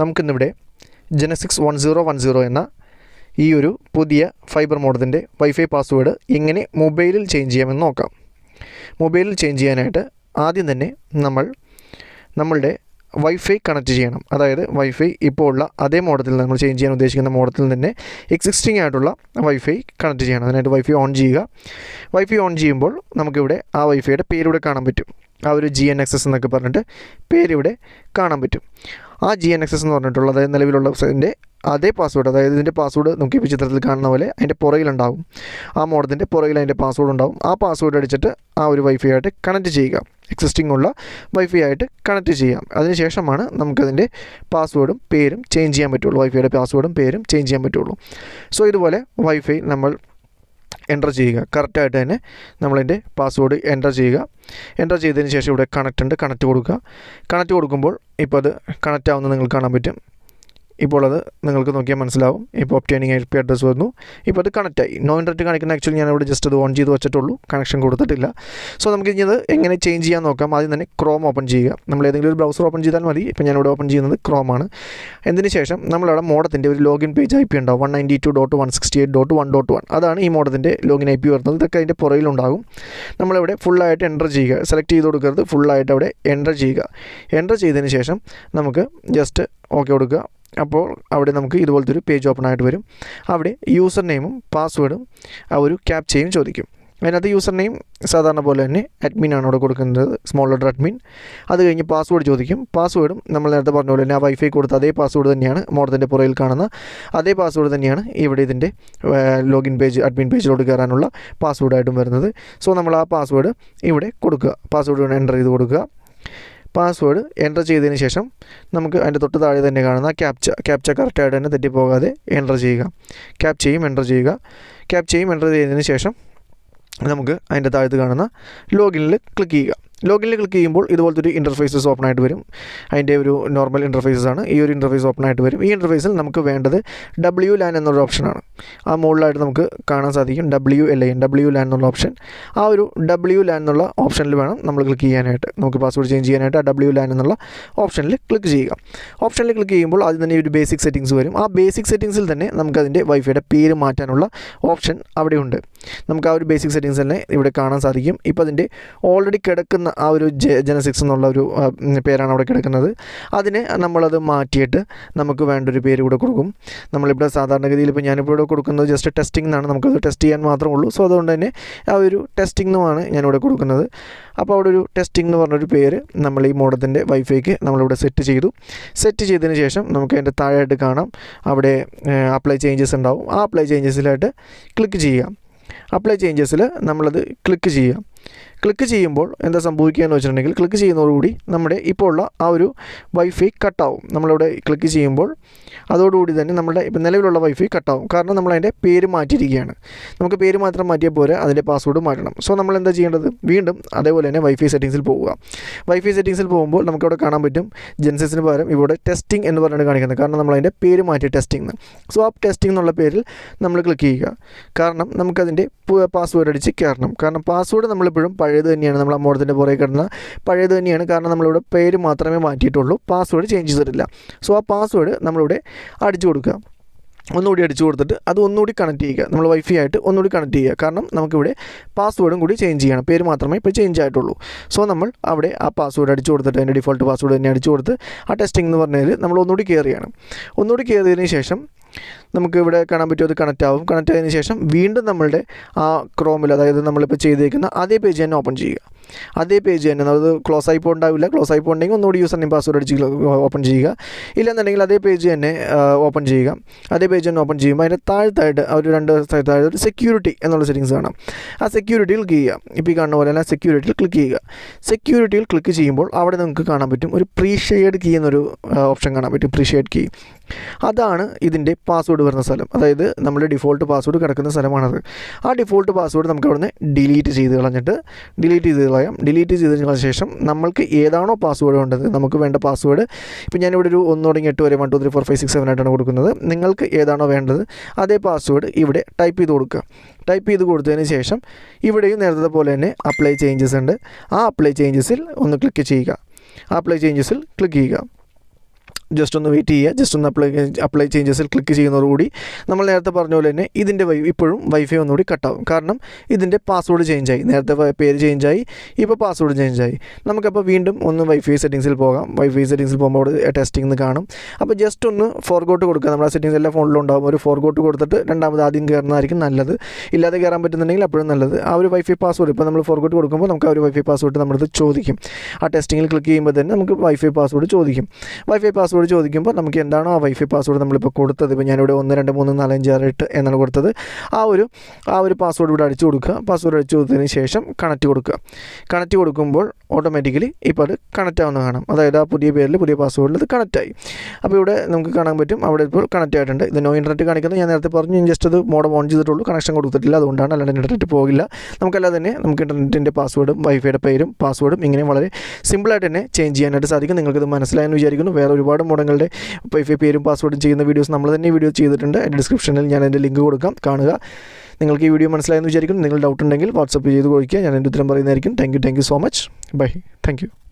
നമുക്കിന്നിവിടെ Genexis one zero one zero എന്ന ഈ ഒരു പുതിയ ഫൈബർ മോഡത്തിൻ്റെ വൈഫൈ പാസ്വേഡ് എങ്ങനെ മൊബൈലിൽ ചേഞ്ച് ചെയ്യാമെന്ന് നോക്കാം മൊബൈലിൽ ചേഞ്ച് ചെയ്യാനായിട്ട് ആദ്യം തന്നെ നമ്മൾ നമ്മളുടെ വൈഫൈ കണക്ട് ചെയ്യണം അതായത് വൈഫൈ ഇപ്പോൾ ഉള്ള അതേ മോഡത്തിൽ നമ്മൾ ചേഞ്ച് ചെയ്യാൻ ഉദ്ദേശിക്കുന്ന മോഡത്തിൽ തന്നെ എക്സിസ്റ്റിംഗ് ആയിട്ടുള്ള വൈഫൈ കണക്ട് ചെയ്യണം അതിനായിട്ട് വൈഫൈ ഓൺ ചെയ്യുക വൈഫൈ ഓൺ ചെയ്യുമ്പോൾ നമുക്കിവിടെ ആ വൈഫൈയുടെ പേരൂടെ കാണാൻ പറ്റും ആ ഒരു ജി എൻ എക്സ് എസ് എന്നൊക്കെ പറഞ്ഞിട്ട് പേരിവിടെ കാണാൻ പറ്റും ആ ജി എൻ എക്സ് എസ് എന്ന് പറഞ്ഞിട്ടുള്ള അതായത് നിലവിലുള്ള ഇതിൻ്റെ അതേ പാസ്വേഡ് അതായത് ഇതിൻ്റെ പാസ്വേഡ് നമുക്ക് ഇപ്പോൾ ചിത്രത്തിൽ കാണുന്ന പോലെ അതിൻ്റെ പുറകിലുണ്ടാവും ആ മോഡത്തിൻ്റെ പുറകിൽ അതിൻ്റെ പാസ്വേഡ് ഉണ്ടാവും ആ പാസ്വേഡ് അടിച്ചിട്ട് ആ ഒരു വൈഫൈ ആയിട്ട് കണക്ട് ചെയ്യുക എക്സിസ്റ്റിംഗ് ഉള്ള വൈഫൈ ആയിട്ട് കണക്ട് ചെയ്യാം ശേഷമാണ് നമുക്കതിൻ്റെ പാസ്വേഡും പേരും ചേഞ്ച് ചെയ്യാൻ പറ്റുള്ളൂ വൈഫൈയുടെ പാസ്വേഡും പേരും ചേഞ്ച് ചെയ്യാൻ പറ്റുള്ളൂ സോ ഇതുപോലെ വൈഫൈ നമ്മൾ എൻ്റർ ചെയ്യുക കറക്റ്റായിട്ട് തന്നെ നമ്മളതിൻ്റെ പാസ്വേഡ് എൻ്റർ ചെയ്യുക എൻ്റർ ചെയ്തതിന് ശേഷം ഇവിടെ കണക്റ്റ് ഉണ്ട് കണക്റ്റ് കൊടുക്കുക കണക്റ്റ് കൊടുക്കുമ്പോൾ ഇപ്പോൾ അത് കണക്റ്റ് ആവുന്നത് നിങ്ങൾ കാണാൻ പറ്റും ഇപ്പോൾ അത് നിങ്ങൾക്ക് നോക്കിയാൽ മനസ്സിലാവും ഇപ്പോൾ ഒപ്റ്റൈനിങ് ഐ പി അഡ്രസ്സ് വന്നു ഇപ്പോൾ അത് കണക്റ്റായി നോ ഇൻ്റർനെറ്റ് കണക്റ്റിന് ആക്ച്വലി ഞാൻ ഇവിടെ ജസ്റ്റ് അത് ഓൺ ചെയ്ത് വെച്ചിട്ടുള്ളൂ കണക്ഷൻ കൊടുത്തിട്ടില്ല സോ നമുക്ക് ഇനി അത് എങ്ങനെ ചേഞ്ച് ചെയ്യാൻ നോക്കാം ആദ്യം തന്നെ ക്രോം ഓപ്പൺ ചെയ്യുക നമ്മൾ ഏതെങ്കിലും ഒരു ബ്രൗസർ ഓപ്പൺ ചെയ്താൽ മതി ഇപ്പോൾ ഞാനിവിടെ ഓപ്പൺ ചെയ്യുന്നത് ക്രോമാണ് ആണ് ശേഷം നമ്മളവിടെ മോഡത്തിൻ്റെ ഒരു ലോഗിൻ പേജ് ഐ പി ഉണ്ടാവും one ninety two dot one sixty eight dot one dot one അതാണ് ഈ മോഡത്തിൻ്റെ ലോഗിൻ ഐ പി വരുന്നത് ഇതൊക്കെ അതിൻ്റെ പുറയിലുണ്ടാകും നമ്മളിവിടെ ഫുള്ളായിട്ട് എൻ്റർ ചെയ്യുക സെലക്ട് ചെയ്ത് കൊടുക്കരുത് ഫുള്ളായിട്ട് അവിടെ എൻ്റർ ചെയ്യുക എൻ്റർ ചെയ്തതിന് ശേഷം നമുക്ക് ജസ്റ്റ് ഓക്കെ കൊടുക്കുക അപ്പോൾ അവിടെ നമുക്ക് ഇതുപോലത്തെ ഒരു പേജ് ഓപ്പൺ ആയിട്ട് വരും അവിടെ യൂസർ നെയിമും പാസ്വേഡും ആ ഒരു ക്യാപ്ചയും ചോദിക്കും അതിനകത്ത് യൂസർ നെയിം സാധാരണ പോലെ തന്നെ അഡ്മിൻ ആണ് അവിടെ കൊടുക്കുന്നത് സ്മോൾ ലെറ്റർ അഡ്മിൻ അത് കഴിഞ്ഞ് പാസ്വേഡ് ചോദിക്കും പാസ്വേഡും നമ്മൾ നേരത്തെ പറഞ്ഞ പോലെ തന്നെ ആ വൈഫൈ കൊടുത്ത അതേ പാസ്വേഡ് തന്നെയാണ് മോഡത്തിൻ്റെ പുറയിൽ കാണുന്ന അതേ പാസ്വേഡ് തന്നെയാണ് ഇവിടെ ഇതിൻ്റെ ലോഗിൻ പേജ് അഡ്മിൻ പേജിലോട്ട് കയറാനുള്ള പാസ്വേഡായിട്ടും വരുന്നത് സോ നമ്മൾ ആ പാസ്വേഡ് ഇവിടെ കൊടുക്കുക പാസ്വേഡ് എൻ്റർ ചെയ്ത് കൊടുക്കുക പാസ്വേഡ് എൻ്റർ ചെയ്തതിന് ശേഷം നമുക്ക് അതിൻ്റെ തൊട്ട് താഴെ തന്നെ കാണുന്ന ക്യാപ്ച ക്യാപ്ച കറക്റ്റായിട്ട് തന്നെ തെറ്റിപ്പോകാതെ എൻ്റർ ചെയ്യുക ചെയ്യും എൻ്റർ ചെയ്യുക ചെയ്യും എൻ്റർ ചെയ്തതിന് ശേഷം നമുക്ക് അതിൻ്റെ താഴത്ത് കാണുന്ന ലോഗിനിൽ ക്ലിക്ക് ചെയ്യുക ലോഗിനിൽ ക്ലിക്ക് ചെയ്യുമ്പോൾ ഇതുപോലത്തെ ഒരു ഇൻ്റർഫേസസ് ഓപ്പൺ ആയിട്ട് വരും അതിൻ്റെ ഒരു നോർമൽ ഇൻ്റർഫേസസ് ആണ് ഈ ഒരു ഇൻ്റർഫേസ് ഓപ്പൺ ആയിട്ട് വരും ഈ ഇൻ്റർഫേസിൽ നമുക്ക് വേണ്ടത് ഡബ്ല്യു ലാൻ എന്നൊരു ഓപ്ഷനാണ് ആ മുകളിലായിട്ട് നമുക്ക് കാണാൻ സാധിക്കും W L N W LAN എന്നുള്ള ഓപ്ഷൻ ആ ഒരു ഡബ്ല്യു ലാൻ എന്നുള്ള ഓപ്ഷനിൽ വേണം നമ്മൾ ക്ലിക്ക് ചെയ്യാനായിട്ട് നമുക്ക് പാസ്വേഡ് ചേഞ്ച് ചെയ്യാനായിട്ട് ആ ഡബ്ല്യു ലാൻ എന്നുള്ള ഓപ്ഷനിൽ ക്ലിക്ക് ചെയ്യുക ഓപ്ഷനിൽ ക്ലിക്ക് ചെയ്യുമ്പോൾ അതിൽ തന്നെ ഒരു ബേസിക് സെറ്റിംഗ്സ് വരും ആ ബേസിക് സെറ്റിംഗ്സിൽ തന്നെ നമുക്കതിൻ്റെ വൈഫൈയുടെ പേര് മാറ്റാനുള്ള ഓപ്ഷൻ അവിടെയുണ്ട് നമുക്ക് ആ ഒരു ബേസിക് സെറ്റിംഗ്സ് തന്നെ ഇവിടെ കാണാൻ സാധിക്കും ഇപ്പോൾ അതിൻ്റെ ഓൾറെഡി കിടക്കുന്ന എന്ന ആ ഒരു ജനസിക്സ് എന്നുള്ള ഒരു പേരാണ് അവിടെ കിടക്കുന്നത് അതിനെ നമ്മളത് മാറ്റിയിട്ട് നമുക്ക് വേണ്ടൊരു പേര് കൂടെ കൊടുക്കും നമ്മളിവിടെ സാധാരണഗതിയിൽ ഇപ്പോൾ ഞാനിപ്പോൾ ഇവിടെ കൊടുക്കുന്നത് ജസ്റ്റ് ടെസ്റ്റിംഗ് എന്നാണ് നമുക്കത് ടെസ്റ്റ് ചെയ്യാൻ മാത്രമേ ഉള്ളൂ സോ അതുകൊണ്ട് തന്നെ ആ ഒരു ടെസ്റ്റിംഗ് എന്നുമാണ് ഞാനിവിടെ കൊടുക്കുന്നത് അപ്പോൾ അവിടെ ഒരു ടെസ്റ്റിംഗ് എന്ന് പറഞ്ഞൊരു പേര് നമ്മൾ ഈ മോഡത്തിൻ്റെ വൈഫൈക്ക് നമ്മളിവിടെ സെറ്റ് ചെയ്തു സെറ്റ് ചെയ്തതിന് ശേഷം നമുക്ക് അതിൻ്റെ താഴെയായിട്ട് കാണാം അവിടെ അപ്ലൈ ചേഞ്ചസ് ഉണ്ടാവും ആ അപ്ലൈ ചേഞ്ചസിലായിട്ട് ക്ലിക്ക് ചെയ്യാം അപ്ലൈ ചേഞ്ചസിൽ നമ്മളത് ക്ലിക്ക് ചെയ്യാം ക്ലിക്ക് ചെയ്യുമ്പോൾ എന്താ സംഭവിക്കുക എന്ന് വെച്ചിട്ടുണ്ടെങ്കിൽ ക്ലിക്ക് ചെയ്യുന്നതോടുകൂടി നമ്മുടെ ഇപ്പോൾ ഉള്ള ആ ഒരു വൈഫൈ കട്ടാവും നമ്മളിവിടെ ക്ലിക്ക് ചെയ്യുമ്പോൾ അതോടുകൂടി തന്നെ നമ്മുടെ ഇപ്പം നിലവിലുള്ള വൈഫൈ കട്ടാവും കാരണം നമ്മൾ അതിൻ്റെ പേര് മാറ്റിയിരിക്കുകയാണ് നമുക്ക് പേര് മാത്രം മാറ്റിയാൽ പോരെ അതിൻ്റെ പാസ്വേഡ് മാറ്റണം സോ നമ്മൾ എന്താ ചെയ്യേണ്ടത് വീണ്ടും അതേപോലെ തന്നെ വൈഫൈ സെറ്റിങ്സിൽ പോവുക വൈഫൈ സെറ്റിങ്സിൽ പോകുമ്പോൾ നമുക്കവിടെ കാണാൻ പറ്റും ജെൻസിന് പകരം ഇവിടെ ടെസ്റ്റിംഗ് എന്ന് പറഞ്ഞിട്ട് കാണിക്കുന്നത് കാരണം നമ്മളതിൻ്റെ പേര് മാറ്റി ടെസ്റ്റിംഗ് സോ ആ ടെസ്റ്റിംഗ് എന്നുള്ള പേരിൽ നമ്മൾ ക്ലിക്ക് ചെയ്യുക കാരണം നമുക്കതിൻ്റെ പാസ്വേഡ് അടിച്ച് കയറണം കാരണം പാസ്വേഡ് നമ്മളിപ്പോഴും പഴയത് തന്നെയാണ് നമ്മൾ അമ്മോടത്തിൻ്റെ പുറകെ കിടന്ന പഴയത് തന്നെയാണ് കാരണം നമ്മളിവിടെ പേര് മാത്രമേ മാറ്റിയിട്ടുള്ളൂ പാസ്വേഡ് ചേഞ്ച് ചെയ്തിട്ടില്ല സോ ആ പാസ്വേഡ് നമ്മളിവിടെ അടിച്ചു കൊടുക്കുക ഒന്നുകൂടി അടിച്ചു കൊടുത്തിട്ട് അത് ഒന്നുകൂടി കണക്ട് ചെയ്യുക നമ്മൾ വൈഫൈ ആയിട്ട് ഒന്നുകൂടി കണക്ട് ചെയ്യുക കാരണം നമുക്കിവിടെ പാസ്വേഡും കൂടി ചേഞ്ച് ചെയ്യണം പേര് മാത്രമേ ഇപ്പോൾ ചേഞ്ച് ആയിട്ടുള്ളൂ സോ നമ്മൾ അവിടെ ആ പാസ്വേഡ് അടിച്ചു കൊടുത്തിട്ട് അതിൻ്റെ ഡിഫോൾട്ട് പാസ്വേഡ് തന്നെ അടിച്ചു കൊടുത്ത് ആ ടെസ്റ്റിംഗ് എന്ന് പറഞ്ഞാൽ നമ്മൾ ഒന്നുകൂടി കയറിയാണ് ഒന്നുകൂടി കയറിയതിന് ശേഷം നമുക്ക് ഇവിടെ കാണാൻ പറ്റും അത് കണക്റ്റ് ആവും കണക്റ്റ് ആയതിനു ശേഷം വീണ്ടും നമ്മളുടെ ആ ക്രോമിൽ അതായത് നമ്മളിപ്പോൾ ചെയ്തേക്കുന്ന അതേ പേജ് തന്നെ ഓപ്പൺ ചെയ്യുക അതേ പേജ് തന്നെ അത് ക്ലോസ് ആയി പോകണ്ടാവില്ല ക്ലോസ് ആയി പോകണമെങ്കിൽ ഒന്നുകൂടി യൂസർ നെയിം പാസ്വേഡ് അടിച്ച് ഓപ്പൺ ചെയ്യുക ഇല്ലെന്നുണ്ടെങ്കിൽ അതേ പേജ് തന്നെ ഓപ്പൺ ചെയ്യുക അതേ പേജ് തന്നെ ഓപ്പൺ ചെയ്യുമ്പോൾ അതിൻ്റെ താഴത്തായിട്ട് ഒരു രണ്ട് സ്ഥലത്തായിട്ട് ഒരു സെക്യൂരിറ്റി എന്നുള്ള സെറ്റിങ്സ് കാണാം ആ സെക്യൂരിറ്റിയിൽ ക്ലിക്ക് ചെയ്യുക ഇപ്പോൾ ഈ കാണുന്ന പോലെ തന്നെ സെക്യൂരിറ്റിയിൽ ക്ലിക്ക് ചെയ്യുക സെക്യൂരിറ്റിയിൽ ക്ലിക്ക് ചെയ്യുമ്പോൾ അവിടെ നിങ്ങൾക്ക് കാണാൻ പറ്റും ഒരു പ്രീ കീ എന്നൊരു ഓപ്ഷൻ കാണാൻ പറ്റും പ്രീ കീ അതാണ് ഇതിൻ്റെ പാസ്വേഡ് വരുന്ന സ്ഥലം അതായത് നമ്മുടെ ഡിഫോൾട്ട് പാസ്വേഡ് കിടക്കുന്ന സ്ഥലമാണത് ആ ഡിഫോൾട്ട് പാസ്വേഡ് നമുക്ക് അവിടുന്ന് ഡിലീറ്റ് ചെയ്ത് കളഞ്ഞിട്ട് ഡിലീറ്റ് ചെയ്ത് പറയാം ഡിലീറ്റ് ചെയ്തതിന് ശേഷം നമ്മൾക്ക് ഏതാണോ പാസ്വേഡ് വേണ്ടത് നമുക്ക് വേണ്ട പാസ്വേഡ് ഇപ്പോൾ ഞാനിവിടെ ഒരു ഒന്ന് തുടങ്ങി എട്ട് വരെ one two three four five six seven ആയിട്ടാണ് കൊടുക്കുന്നത് നിങ്ങൾക്ക് ഏതാണോ വേണ്ടത് അതേ പാസ്വേഡ് ഇവിടെ ടൈപ്പ് ചെയ്ത് കൊടുക്കുക ടൈപ്പ് ചെയ്ത് കൊടുത്തതിന് ശേഷം ഇവിടെയും നേരത്തെ പോലെ തന്നെ അപ്ലൈ ചേഞ്ചസ് ഉണ്ട് ആ അപ്ലൈ ചേഞ്ചസിൽ ഒന്ന് ക്ലിക്ക് ചെയ്യുക അപ്ലൈ ചേഞ്ചസിൽ ക്ലിക്ക് ചെയ്യുക ജസ്റ്റ് ഒന്ന് വെയിറ്റ് ചെയ്യുക ജസ്റ്റ് ഒന്ന് അപ്ലൈ അപ്ലൈ ചേഞ്ചസിൽ ക്ലിക്ക് ചെയ്യുന്നതോടുകൂടി നമ്മൾ നേരത്തെ പറഞ്ഞ പോലെ തന്നെ ഇതിൻ്റെ വൈ ഇപ്പോഴും വൈഫൈ ഒന്നുകൂടി കട്ടാവും കാരണം ഇതിൻ്റെ പാസ്വേഡ് ആയി നേരത്തെ പേര് ആയി ഇപ്പോൾ പാസ്വേഡ് ആയി നമുക്കപ്പോൾ വീണ്ടും ഒന്ന് വൈഫൈ സെറ്റിങ്സിൽ പോകാം വൈഫൈ സെറ്റിങ്സിൽ പോകുമ്പോൾ ടെസ്റ്റിംഗ് എന്ന് കാണും അപ്പോൾ ജസ്റ്റ് ഒന്ന് ഫോർഗോട്ട് കൊടുക്കുക നമ്മുടെ സെറ്റിംഗ്സ് എല്ലാ ഫോണിലും ഉണ്ടാകും ഒരു ഫോർഗോട്ട് കൊടുത്തിട്ട് രണ്ടാമത് ആദ്യം കയറുന്നതായിരിക്കും നല്ലത് ഇല്ലാതെ കയറാൻ പറ്റുന്നുണ്ടെങ്കിൽ അപ്പോഴും നല്ലത് ആ ഒരു വൈഫൈ പാസ്വേഡ് ഇപ്പോൾ നമ്മൾ ഫോർഗോട്ട് കൊടുക്കുമ്പോൾ നമുക്ക് ആ ഒരു വൈഫൈ പാസ്വേഡ് നമ്മളത് ചോദിക്കും ആ ടെസ്റ്റിങ്ങിൽ ക്ലിക്ക് ചെയ്യുമ്പോൾ തന്നെ നമുക്ക് വൈഫൈ പാസ്വേഡ് ചോദിക്കും വൈഫൈ പാസ്വേഡ് പാസ്വേഡ് ചോദിക്കുമ്പോൾ നമുക്ക് എന്താണോ ആ വൈഫൈ പാസ്വേഡ് നമ്മളിപ്പോൾ കൊടുത്തത് ഇപ്പോൾ ഞാനിവിടെ ഒന്ന് രണ്ട് മൂന്ന് നാല് അഞ്ച് ആറ് എട്ട് എന്നാണ് കൊടുത്തത് ആ ഒരു ആ ഒരു പാസ്വേഡ് ഇവിടെ അടിച്ചു കൊടുക്കുക പാസ്വേഡ് അടിച്ചു കൊടുത്തതിന് ശേഷം കണക്റ്റ് കൊടുക്കുക കണക്റ്റ് കൊടുക്കുമ്പോൾ ഓട്ടോമാറ്റിക്കലി ഇപ്പോൾ അത് കണക്റ്റ് ആവുന്ന കാണാം അതായത് ആ പുതിയ പേരിൽ പുതിയ പാസ്വേഡിൽ അത് കണക്റ്റായി ആയി അപ്പോൾ ഇവിടെ നമുക്ക് കാണാൻ പറ്റും അവിടെ ഇപ്പോൾ കണക്റ്റ് ആയിട്ടുണ്ട് ഇത് നോ ഇൻ്റർനെറ്റ് കാണിക്കുന്നത് ഞാൻ നേരത്തെ പറഞ്ഞു ജസ്റ്റ് അത് മോഡം ഓൺ ചെയ്തിട്ടുള്ളൂ കണക്ഷൻ കൊടുത്തിട്ടില്ല അതുകൊണ്ടാണ് അല്ലാണ്ട് ഇൻ്റർനെറ്റ് പോകില്ല നമുക്കല്ലാതെ തന്നെ നമുക്ക് ഇൻ്റർനെറ്റിൻ്റെ പാസ്വേഡും വൈഫൈയുടെ പേരും പാസ്വേഡും ഇങ്ങനെ വളരെ സിമ്പിളായിട്ട് തന്നെ ചേഞ്ച് ചെയ്യാനായിട്ട് സാധിക്കും നിങ്ങൾക്കത് മനസ്സിലായെന്ന് വിചാരിക്കുന്നു വേറെ ഒരുപാട് മോഡങ്ങളുടെ വൈഫൈ പേരും പാസ്വേഡും ചെയ്യുന്ന വീഡിയോസ് നമ്മൾ തന്നെ വീഡിയോ ചെയ്തിട്ടുണ്ട് അതിൻ്റെ ഡിസ്ക്രിപ്ഷനിൽ ഞാൻ എൻ്റെ ലിങ്ക് കൊടുക്കാം കാണുക നിങ്ങൾക്ക് ഈ വീഡിയോ മനസ്സിലായെന്ന് വിചാരിക്കും നിങ്ങൾ ഡൗട്ട് ഉണ്ടെങ്കിൽ വാട്സപ്പ് ചെയ്ത് ചോദിക്കുക ഞാൻ എൻ്റെ ഉത്തരം പറയുന്നതായിരിക്കും thank you thank you so much bye thank U